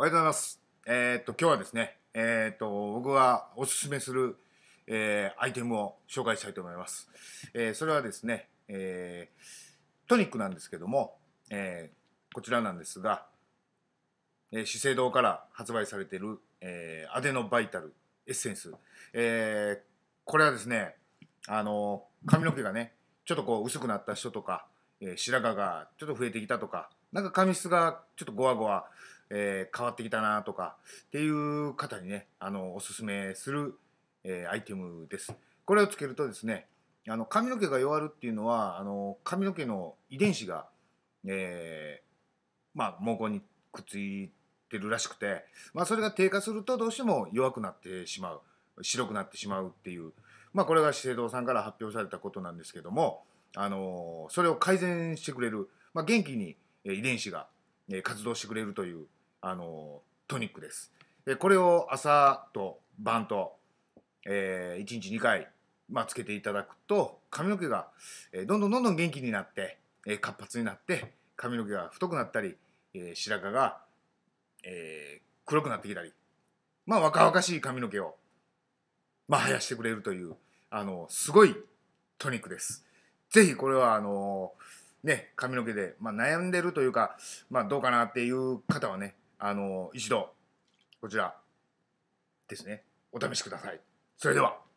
おはようございます。えー、っと、今日はですね、えー、っと、僕がおすすめする、えー、アイテムを紹介したいと思います。えそれはですね、えトニックなんですけども、えこちらなんですが、え資生堂から発売されている、えアデノバイタルエッセンス。えこれはですね、あの、髪の毛がね、ちょっとこう薄くなった人とか、え白髪がちょっと増えてきたとか、なんか髪質がちょっとゴワゴワえー、変わってきたなとかっていう方にねあのおすすめする、えー、アイテムです。これをつけるとですねあの髪の毛が弱るっていうのはあの髪の毛の遺伝子が、えー、まあ、毛根にくっついてるらしくて、まあ、それが低下するとどうしても弱くなってしまう白くなってしまうっていう、まあ、これが資生堂さんから発表されたことなんですけども、あのそれを改善してくれる、まあ、元気に遺伝子が活動してくれるというあのトニックです。でこれを朝と晩と、えー、1日2回、まあ、つけていただくと髪の毛が、えー、どんどんどんどん元気になって、えー、活発になって髪の毛が太くなったり、えー、白髪が、えー、黒くなってきたり、まあ、若々しい髪の毛を、まあ、生やしてくれるというあのすごいトニックです。ぜひこれはあのね、髪の毛で、まあ、悩んでるというか、まあ、どうかなっていう方はねあの一度こちらですねお試しくださいそれでは